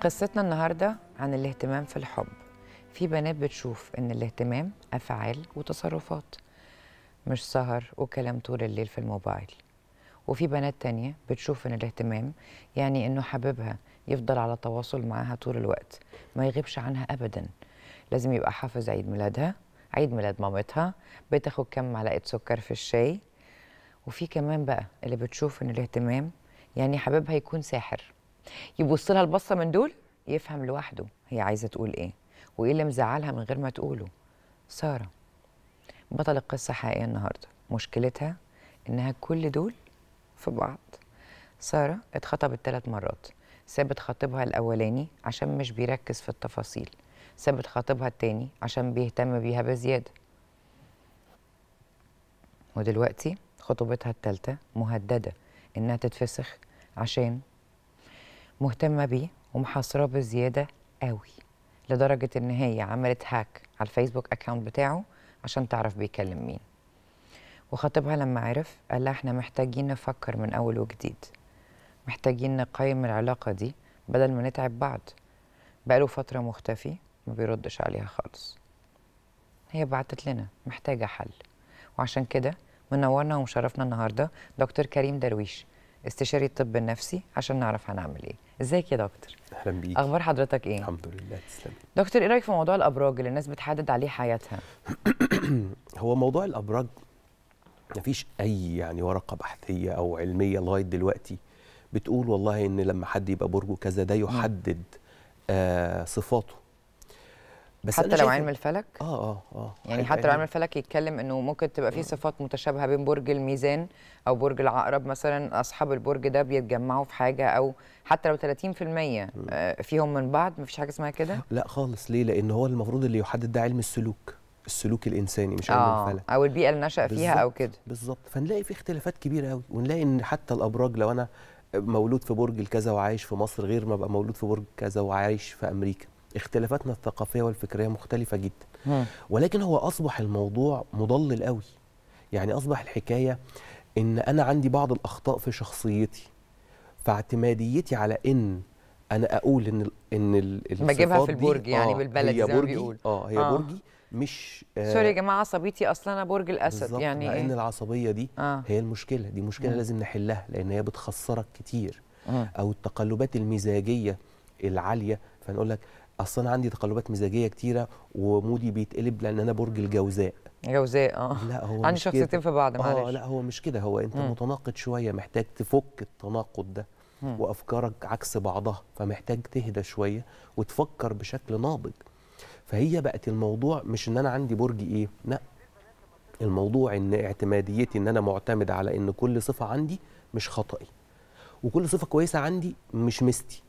قصتنا النهاردة عن الاهتمام في الحب في بنات بتشوف ان الاهتمام أفعال وتصرفات مش سهر وكلام طول الليل في الموبايل وفي بنات تانية بتشوف ان الاهتمام يعني انه حبيبها يفضل على تواصل معاها طول الوقت ما يغيبش عنها أبدا لازم يبقى حافظ عيد ميلادها عيد ميلاد مامتها بتاخد كم معلقة سكر في الشاي وفي كمان بقى اللي بتشوف ان الاهتمام يعني حبيبها يكون ساحر يبص لها البصه من دول يفهم لوحده هي عايزه تقول ايه وايه اللي مزعلها من غير ما تقوله ساره بطل القصه حقيقيه النهارده مشكلتها انها كل دول في بعض ساره اتخطبت ثلاث مرات سابت خطيبها الاولاني عشان مش بيركز في التفاصيل سابت خطيبها التاني عشان بيهتم بيها بزياده ودلوقتي خطوبتها التالتة مهددة إنها تتفسخ عشان مهتمه بيه ومحاصره بزياده قوي لدرجه ان هي عملت هاك على الفيسبوك اكونت بتاعه عشان تعرف بيكلم مين وخطيبها لما عرف قال لها احنا محتاجين نفكر من اول وجديد محتاجين نقيم العلاقه دي بدل ما نتعب بعض بقاله فتره مختفي ما بيردش عليها خالص هي بعتت لنا محتاجه حل وعشان كده منورنا ومشرفنا النهارده دكتور كريم درويش استشاري الطب النفسي عشان نعرف هنعمل ايه ازيك يا دكتور اهلا بيك اخبار حضرتك ايه الحمد لله تسلم دكتور ايه رايك في موضوع الابراج اللي الناس بتحدد عليه حياتها هو موضوع الابراج ما فيش اي يعني ورقه بحثيه او علميه لغايه دلوقتي بتقول والله ان لما حد يبقى برجه كذا ده يحدد آه صفاته بس حتى لو علم الفلك اه اه اه يعني حتى لو علم الفلك يتكلم انه ممكن تبقى في صفات متشابهه بين برج الميزان او برج العقرب مثلا اصحاب البرج ده بيتجمعوا في حاجه او حتى لو 30% آه، فيهم من بعض مفيش حاجه اسمها كده لا خالص ليه لان هو المفروض اللي يحدد ده علم السلوك السلوك الانساني مش علم آه الفلك او البيئه اللي نشا فيها او كده بالظبط فنلاقي في اختلافات كبيره قوي ونلاقي ان حتى الابراج لو انا مولود في برج الكذا وعايش في مصر غير ما ابقى مولود في برج كذا وعايش في امريكا اختلافاتنا الثقافيه والفكريه مختلفه جدا مم. ولكن هو اصبح الموضوع مضلل قوي يعني اصبح الحكايه ان انا عندي بعض الاخطاء في شخصيتي فاعتماديتي على ان انا اقول ان ان بجيبها في البرج آه، يعني آه بالبلد زي ما بيقول اه هي آه. برجي مش آه سوري يا جماعه عصبيتي اصلا انا برج الاسد يعني لان إيه؟ العصبيه دي آه. هي المشكله دي مشكله مم. لازم نحلها لان هي بتخسرك كتير مم. او التقلبات المزاجيه العاليه فنقول لك اصل انا عندي تقلبات مزاجيه كتيره ومودي بيتقلب لان انا برج الجوزاء جوزاء اه لا هو عندي شخصيتين في بعض آه، معلش اه لا هو مش كده هو انت م. متناقض شويه محتاج تفك التناقض ده م. وافكارك عكس بعضها فمحتاج تهدى شويه وتفكر بشكل ناضج فهي بقت الموضوع مش ان انا عندي برج ايه لا الموضوع ان اعتماديتي ان انا معتمد على ان كل صفه عندي مش خطئي وكل صفه كويسه عندي مش مستي